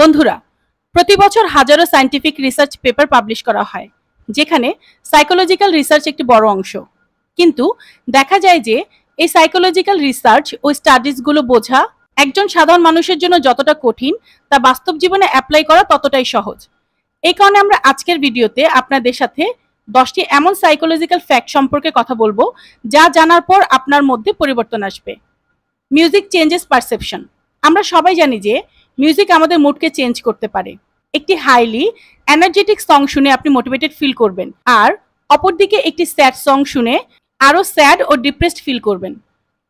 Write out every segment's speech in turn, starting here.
বন্ধুরা প্রতি বছর হাজারো সাইন্টিফিক রিসার্চ পেপার পাবলিশ করা হয় যেখানে সাইকোলজিক্যাল রিসার্চ একটি বড় অংশ কিন্তু দেখা যায় যে এই সাইকোলজিক্যাল রিসার্চ ও স্টাডিজগুলো বোঝা একজন সাধারণ মানুষের জন্য যতটা কঠিন তা বাস্তব জীবনে অ্যাপ্লাই করা ততটাই সহজ এই কারণে আমরা আজকের ভিডিওতে আপনাদের সাথে দশটি এমন সাইকোলজিক্যাল ফ্যাক্ট সম্পর্কে কথা বলবো যা জানার পর আপনার মধ্যে পরিবর্তন আসবে মিউজিক চেঞ্জেস পারসেপশন আমরা সবাই জানি যে মিউজিক আমাদের মুডকে চেঞ্জ করতে পারে একটি হাইলি এনার্জেটিক সং শুনে আপনি মোটিভেটেড ফিল করবেন আর অপরদিকে একটি স্যাড সং শুনে আরও স্যাড ও ডিপ্রেসড ফিল করবেন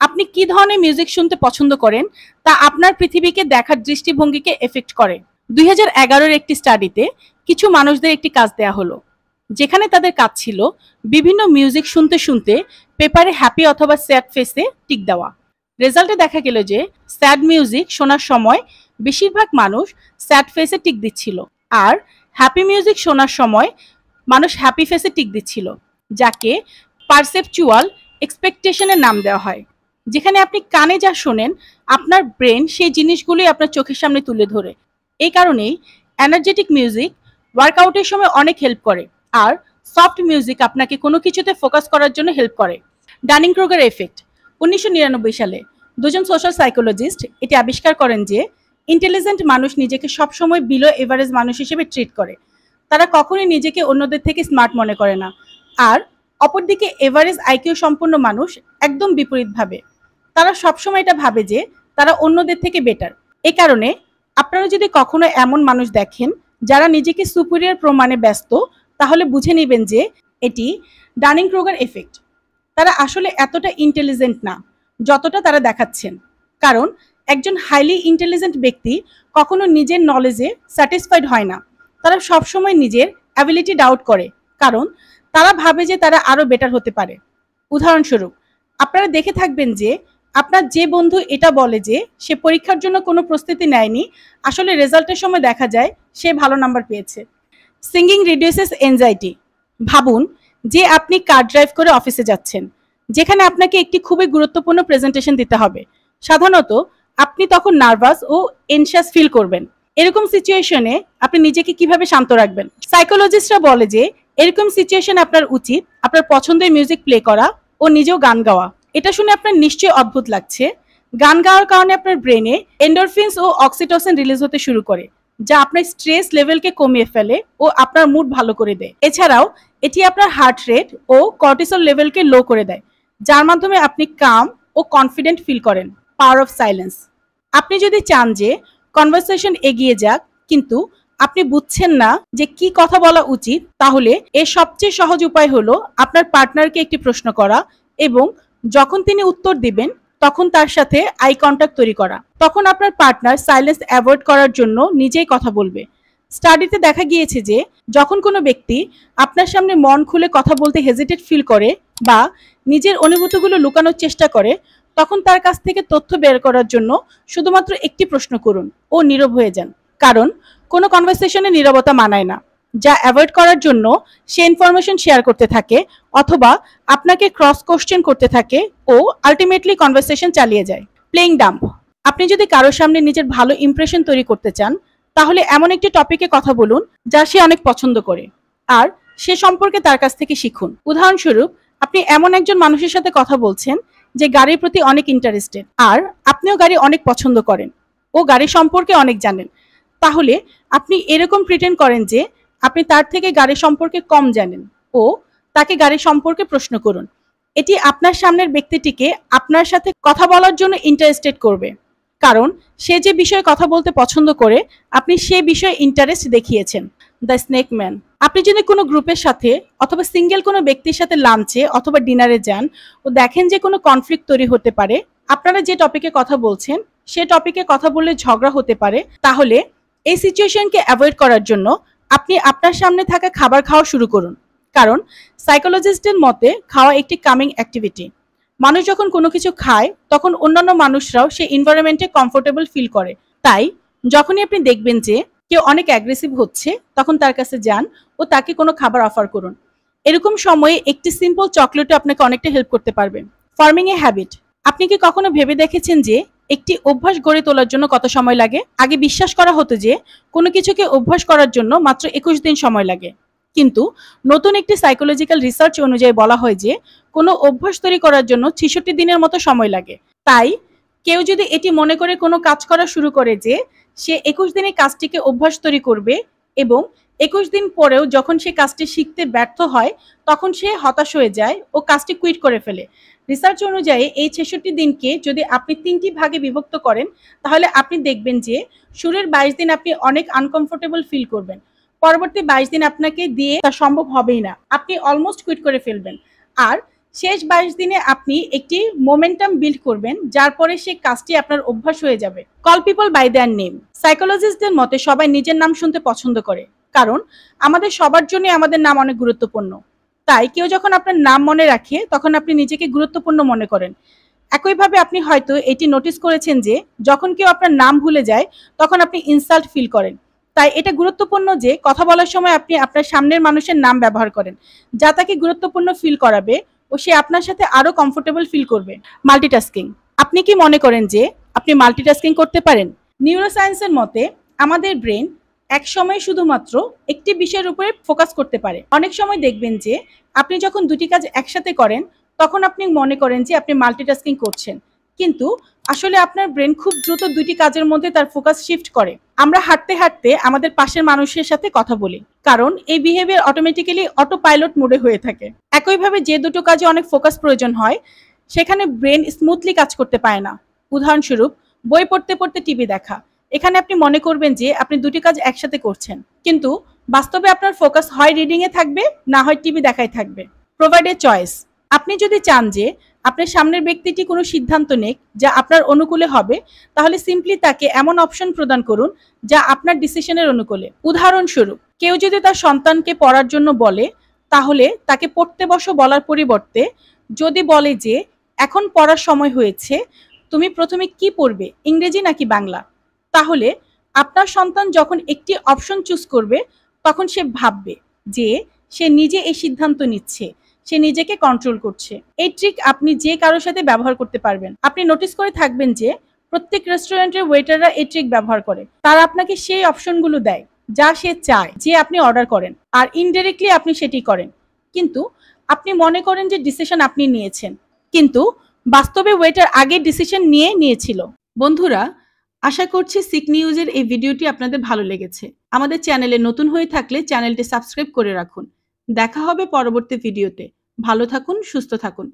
আপনি কি ধরনের মিউজিক শুনতে পছন্দ করেন তা আপনার পৃথিবীকে দেখার দৃষ্টিভঙ্গিকে এফেক্ট করে দুই হাজার একটি স্টাডিতে কিছু মানুষদের একটি কাজ দেয়া হলো যেখানে তাদের কাজ ছিল বিভিন্ন মিউজিক শুনতে শুনতে পেপারে হ্যাপি অথবা স্যাড ফেসে টিক দেওয়া রেজাল্টে দেখা গেল যে স্যাড মিউজিক শোনার সময় বেশিরভাগ মানুষ স্যাড ফেসে টিক দিচ্ছিল আর হ্যাপি মিউজিক শোনার সময় মানুষ হ্যাপি ফেসে টিক দিচ্ছিল যাকে পারসেপচুয়াল এক্সপেকটেশনের নাম দেওয়া হয় যেখানে আপনি কানে যা শোনেন আপনার ব্রেন সেই জিনিসগুলি আপনার চোখের সামনে তুলে ধরে এই কারণেই এনার্জেটিক মিউজিক ওয়ার্কআউটের সময় অনেক হেল্প করে আর সফট মিউজিক আপনাকে কোনো কিছুতে ফোকাস করার জন্য হেল্প করে ডানিং ক্রোগের এফেক্ট উনিশশো সালে দুজন সোশ্যাল সাইকোলজিস্ট এটি আবিষ্কার করেন যে ইন্টেলিজেন্ট মানুষ নিজেকে সবসময় বিলো এভারেজ মানুষ হিসেবে ট্রিট করে তারা কখনোই নিজেকে অন্যদের থেকে স্মার্ট মনে করে না আর অপরদিকে এভারেজ আইকিউ সম্পন্ন মানুষ একদম বিপরীতভাবে তারা সবসময় এটা ভাবে যে তারা অন্যদের থেকে বেটার এ কারণে আপনারা যদি কখনো এমন মানুষ দেখেন যারা নিজেকে সুপিরিয়ার প্রমাণে ব্যস্ত তাহলে বুঝে নেবেন যে এটি ডানিং ক্রোগার এফেক্ট তারা আসলে এতটা ইন্টেলিজেন্ট না যতটা তারা দেখাচ্ছেন কারণ একজন হাইলি ইন্টেলিজেন্ট ব্যক্তি কখনো নিজের নলেজে স্যাটিসফাইড হয় না তারা সবসময় নিজের অ্যাবিলিটি ডাউট করে কারণ তারা ভাবে যে তারা আরও বেটার হতে পারে উদাহরণস্বরূপ আপনারা দেখে থাকবেন যে আপনার যে বন্ধু এটা বলে যে সে পরীক্ষার জন্য কোনো প্রস্তুতি নেয়নি আসলে রেজাল্টের সময় দেখা যায় সে ভালো নাম্বার পেয়েছে সিঙ্গিং রিডিউসেস এনজাইটি ভাবুন যে আপনি কার ড্রাইভ করে অফিসে যাচ্ছেন যেখানে আপনাকে একটি খুবই গুরুত্বপূর্ণ প্রেজেন্টেশন দিতে হবে সাধারণত আপনি তখন নার্ভাস ও এনশাস ফিল করবেন এরকম সিচুয়েশনে আপনি নিজেকে কিভাবে শান্ত রাখবেন সাইকোলজিস্টরা বলে যে এরকম সিচুয়েশন আপনার উচিত আপনার পছন্দের মিউজিক প্লে করা ও নিজেও গান গাওয়া এটা শুনে আপনার নিশ্চয়ই অদ্ভুত লাগছে গান গাওয়ার কারণে আপনার ব্রেনে এন্ডোরফিনস ও অক্সিটোসিন রিলিজ হতে শুরু করে যা আপনার স্ট্রেস লেভেলকে কমিয়ে ফেলে ও আপনার মুড ভালো করে দেয় এছাড়াও এটি আপনার হার্ট রেট ও কর্টিসল লেভেলকে লো করে দেয় যার মাধ্যমে আপনি কাম ও কনফিডেন্ট ফিল করেন পাওয়ার অফ সাইলেন্স আপনি যদি চান যে কনভারসেশন এগিয়ে যাক কিন্তু আপনি বুঝছেন না যে কি কথা বলা উচিত তাহলে এর সবচেয়ে সহজ উপায় হলো আপনার পার্টনারকে একটি প্রশ্ন করা এবং যখন তিনি উত্তর দিবেন তখন তার সাথে আই কন্ট্যাক্ট তৈরি করা তখন আপনার পার্টনার সাইলেন্স অ্যাভয়েড করার জন্য নিজেই কথা বলবে স্টাডিতে দেখা গিয়েছে যে যখন কোনো ব্যক্তি আপনার সামনে মন খুলে কথা বলতে হেজিটেট ফিল করে বা নিজের অনুভূতিগুলো লুকানোর চেষ্টা করে তখন তার কাছ থেকে তথ্য বের করার জন্য শুধুমাত্র একটি প্রশ্ন করুন ও নীরব হয়ে যান কারণ কোনো কনভারসেশনে নীরবতা মানায় না যা অ্যাভয়েড করার জন্য সে ইনফরমেশন শেয়ার করতে থাকে অথবা আপনাকে ক্রস কোশ্চেন করতে থাকে ও আলটিমেটলি কনভারসেশন চালিয়ে যায় প্লেইং ডাম্প আপনি যদি কারোর সামনে নিজের ভালো ইমপ্রেশন তৈরি করতে চান তাহলে এমন একটি টপিকে কথা বলুন যা সে অনেক পছন্দ করে আর সে সম্পর্কে তার কাছ থেকে শিখুন উদাহরণস্বরূপ আপনি এমন একজন মানুষের সাথে কথা বলছেন যে গাড়ির প্রতি অনেক ইন্টারেস্টেড আর আপনিও গাড়ি অনেক পছন্দ করেন ও গাড়ি সম্পর্কে অনেক জানেন তাহলে আপনি এরকম প্রিটেন্ড করেন যে আপনি তার থেকে গাড়ি সম্পর্কে কম জানেন ও তাকে গাড়ি সম্পর্কে প্রশ্ন করুন এটি আপনার সামনের ব্যক্তিটিকে আপনার সাথে কথা বলার জন্য ইন্টারেস্টেড করবে কারণ সে যে বিষয়ে কথা বলতে পছন্দ করে আপনি সে বিষয়ে ইন্টারেস্ট দেখিয়েছেন দ্য স্নেক ম্যান আপনি যদি কোনো গ্রুপের সাথে অথবা সিঙ্গেল কোনো ব্যক্তির সাথে লাঞ্চে অথবা ডিনারে যান ও দেখেন যে কোনো কনফ্লিক্ট তৈরি হতে পারে আপনারা যে টপিকে কথা বলছেন সে টপিকে কথা বললে ঝগড়া হতে পারে তাহলে এই সিচুয়েশনকে অ্যাভয়েড করার জন্য আপনি আপনার সামনে থাকা খাবার খাওয়া শুরু করুন কারণ সাইকোলজিস্টের মতে খাওয়া একটি কামিং অ্যাক্টিভিটি মানুষ যখন কোনো কিছু খায় তখন অন্যান্য মানুষরাও সেই এনভায়রনমেন্টে কমফোর্টেবল ফিল করে তাই যখনই আপনি দেখবেন যে কেউ অনেক অ্যাগ্রেসিভ হচ্ছে তখন তার কাছে যান ও তাকে কোনো খাবার অফার করুন এরকম সময়ে একটি সিম্পল চকলেটও আপনাকে অনেকটা হেল্প করতে পারবে ফার্মিং এ হ্যাবিট আপনি কি কখনো ভেবে দেখেছেন যে একটি অভ্যাস গড়ে তোলার জন্য কত সময় লাগে আগে বিশ্বাস করা হতো যে কোনো কিছুকে অভ্যাস করার জন্য মাত্র একুশ দিন সময় লাগে কিন্তু নতুন একটি সাইকোলজিক্যাল রিসার্চ অনুযায়ী বলা হয় যে কোনো অভ্যাস তৈরি করার জন্য ছেষট্টি দিনের মতো সময় লাগে তাই কেউ যদি এটি মনে করে কোনো কাজ করা শুরু করে যে সে একুশ দিনে কাজটিকে অভ্যাস তৈরি করবে এবং একুশ দিন পরেও যখন সে কাজটি শিখতে ব্যর্থ হয় তখন সে হতাশ হয়ে যায় ও কাজটি কুইট করে ফেলে রিসার্চ অনুযায়ী এই ছেষট্টি দিনকে যদি আপনি তিনটি ভাগে বিভক্ত করেন তাহলে আপনি দেখবেন যে শুরুর বাইশ দিন আপনি অনেক আনকমফোর্টেবল ফিল করবেন পরবর্তী বাইশ দিন আপনাকে দিয়ে তা সম্ভব হবেই না আপনি অলমোস্ট কুইট করে ফেলবেন আর শেষ বাইশ দিনে আপনি একটি মোমেন্টাম বিল্ড করবেন যার পরে সেই কাজটি আপনার অভ্যাস হয়ে যাবে call people by their name সাইকোলজিস্টদের মতে সবাই নিজের নাম শুনতে পছন্দ করে কারণ আমাদের সবার জন্য আমাদের নাম অনেক গুরুত্বপূর্ণ তাই কেউ যখন আপনার নাম মনে রাখে তখন আপনি নিজেকে গুরুত্বপূর্ণ মনে করেন একইভাবে আপনি হয়তো এটি নোটিস করেছেন যে যখন কেউ আপনার নাম ভুলে যায় তখন আপনি ইনসাল্ট ফিল করেন তাই এটা গুরুত্বপূর্ণ যে কথা বলার সময় আপনি আপনার সামনের মানুষের নাম ব্যবহার করেন যা তাকে গুরুত্বপূর্ণ ফিল করাবে ও সে আপনার সাথে আরও কমফোর্টেবল ফিল করবে মাল্টিটাস্কিং আপনি কি মনে করেন যে আপনি মাল্টিটাস্কিং করতে পারেন নিউরোসায়েন্সের মতে আমাদের ব্রেন এক সময় শুধুমাত্র একটি বিষয়ের উপরে ফোকাস করতে পারে অনেক সময় দেখবেন যে আপনি যখন দুটি কাজ একসাথে করেন তখন আপনি মনে করেন যে আপনি মাল্টিটাস্কিং করছেন কিন্তু আসলে আপনার ব্রেন খুব দ্রুত দুইটি কাজের মধ্যে তার ফোকাস শিফট করে আমরা হাঁটতে হাঁটতে আমাদের পাশের মানুষের সাথে কথা বলি কারণ এই বিহেভিয়ার অটোমেটিক্যালি অটো পাইলট মোডে হয়ে থাকে একইভাবে যে দুটো কাজে অনেক ফোকাস প্রয়োজন হয় সেখানে ব্রেন স্মুথলি কাজ করতে পায় না উদাহরণস্বরূপ বই পড়তে পড়তে টিভি দেখা এখানে আপনি মনে করবেন যে আপনি দুটি কাজ একসাথে করছেন কিন্তু বাস্তবে আপনার ফোকাস হয় রিডিংয়ে থাকবে না হয় টিভি দেখায় থাকবে প্রোভাইডে চয়েস আপনি যদি চান যে আপনার সামনের ব্যক্তিটি কোনো সিদ্ধান্ত নেক যা আপনার অনুকূলে হবে তাহলে সিম্পলি তাকে এমন অপশন প্রদান করুন যা আপনার ডিসিশনের অনুকূলে উদাহরণস্বরূপ কেউ যদি তার সন্তানকে পড়ার জন্য বলে তাহলে তাকে পড়তে বসো বলার পরিবর্তে যদি বলে যে এখন পড়ার সময় হয়েছে তুমি প্রথমে কি পড়বে ইংরেজি নাকি বাংলা তাহলে আপনার সন্তান যখন একটি অপশন চুজ করবে তখন সে ভাববে যে সে নিজে এই সিদ্ধান্ত নিচ্ছে সে নিজেকে কন্ট্রোল করছে এই ট্রিক আপনি যে কারোর সাথে ব্যবহার করতে পারবেন আপনি নোটিস করে থাকবেন যে প্রত্যেক রেস্টুরেন্টের ওয়েটাররা এই ট্রিক ব্যবহার করে তারা আপনাকে সেই অপশনগুলো দেয় যা সে চায় যে আপনি অর্ডার করেন আর ইনডাইরেক্টলি আপনি সেটি করেন কিন্তু আপনি মনে করেন যে ডিসিশন আপনি নিয়েছেন কিন্তু বাস্তবে ওয়েটার আগে ডিসিশন নিয়ে নিয়েছিল বন্ধুরা আশা করছি সিক নিউজের এই ভিডিওটি আপনাদের ভালো লেগেছে আমাদের চ্যানেলে নতুন হয়ে থাকলে চ্যানেলটি সাবস্ক্রাইব করে রাখুন দেখা হবে পরবর্তী ভিডিওতে ভালো থাকুন সুস্থ থাকুন